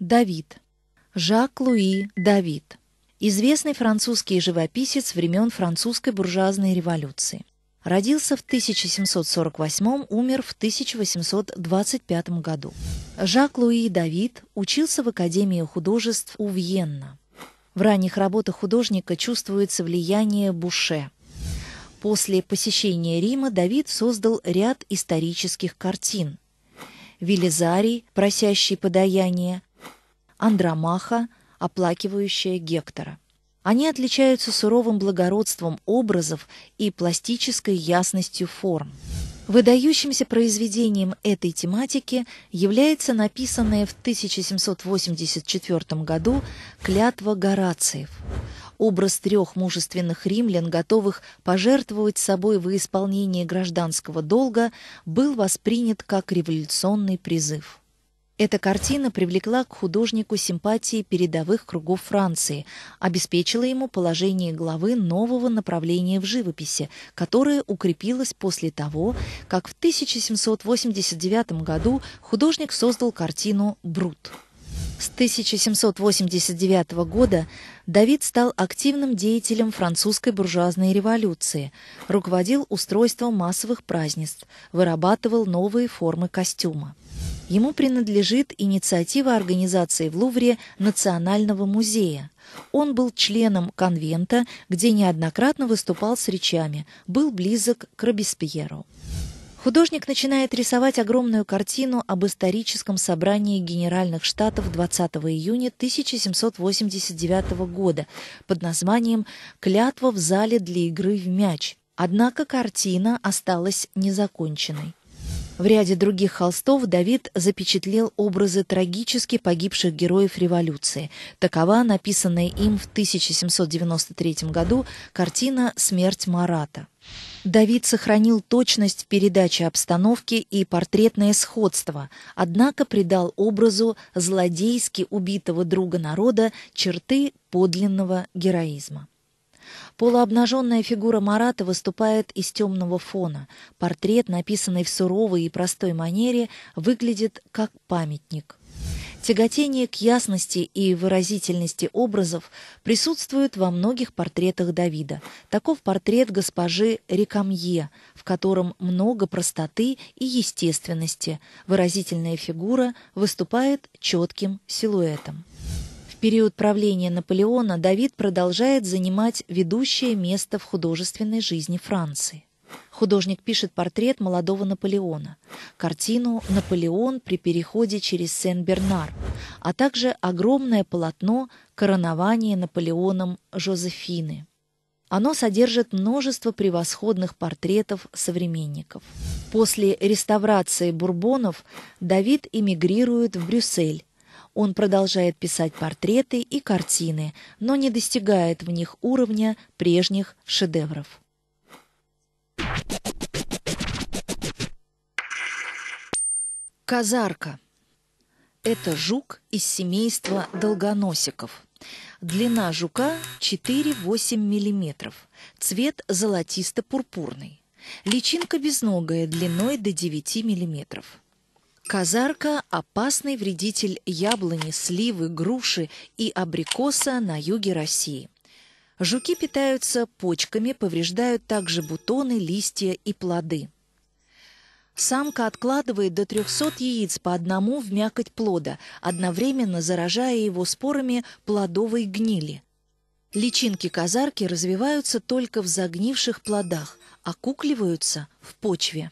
Давид. Жак-Луи Давид. Известный французский живописец времен французской буржуазной революции. Родился в 1748, умер в 1825 году. Жак-Луи Давид учился в Академии художеств у Вьенна. В ранних работах художника чувствуется влияние Буше. После посещения Рима Давид создал ряд исторических картин. «Велизарий, просящий подаяние», Андромаха, оплакивающая Гектора. Они отличаются суровым благородством образов и пластической ясностью форм. Выдающимся произведением этой тематики является написанная в 1784 году «Клятва Горациев». Образ трех мужественных римлян, готовых пожертвовать собой во исполнение гражданского долга, был воспринят как революционный призыв. Эта картина привлекла к художнику симпатии передовых кругов Франции, обеспечила ему положение главы нового направления в живописи, которое укрепилось после того, как в 1789 году художник создал картину «Брут». С 1789 года Давид стал активным деятелем французской буржуазной революции, руководил устройством массовых празднеств, вырабатывал новые формы костюма. Ему принадлежит инициатива организации в Лувре Национального музея. Он был членом конвента, где неоднократно выступал с речами, был близок к Робеспьеру. Художник начинает рисовать огромную картину об историческом собрании Генеральных Штатов 20 июня 1789 года под названием «Клятва в зале для игры в мяч». Однако картина осталась незаконченной. В ряде других холстов Давид запечатлел образы трагически погибших героев революции. Такова написанная им в 1793 году картина «Смерть Марата». Давид сохранил точность передачи обстановки и портретное сходство, однако придал образу злодейски убитого друга народа черты подлинного героизма. Полуобнаженная фигура Марата выступает из темного фона. Портрет, написанный в суровой и простой манере, выглядит как памятник. Тяготение к ясности и выразительности образов присутствует во многих портретах Давида. Таков портрет госпожи Рекамье, в котором много простоты и естественности. Выразительная фигура выступает четким силуэтом период правления Наполеона Давид продолжает занимать ведущее место в художественной жизни Франции. Художник пишет портрет молодого Наполеона, картину «Наполеон при переходе через Сен-Бернар», а также огромное полотно «Коронование Наполеоном Жозефины». Оно содержит множество превосходных портретов современников. После реставрации бурбонов Давид эмигрирует в Брюссель, он продолжает писать портреты и картины, но не достигает в них уровня прежних шедевров. Казарка. Это жук из семейства долгоносиков. Длина жука 4-8 мм. Цвет золотисто-пурпурный. Личинка безногая длиной до 9 мм. Казарка – опасный вредитель яблони, сливы, груши и абрикоса на юге России. Жуки питаются почками, повреждают также бутоны, листья и плоды. Самка откладывает до 300 яиц по одному в мякоть плода, одновременно заражая его спорами плодовой гнили. Личинки казарки развиваются только в загнивших плодах, окукливаются в почве.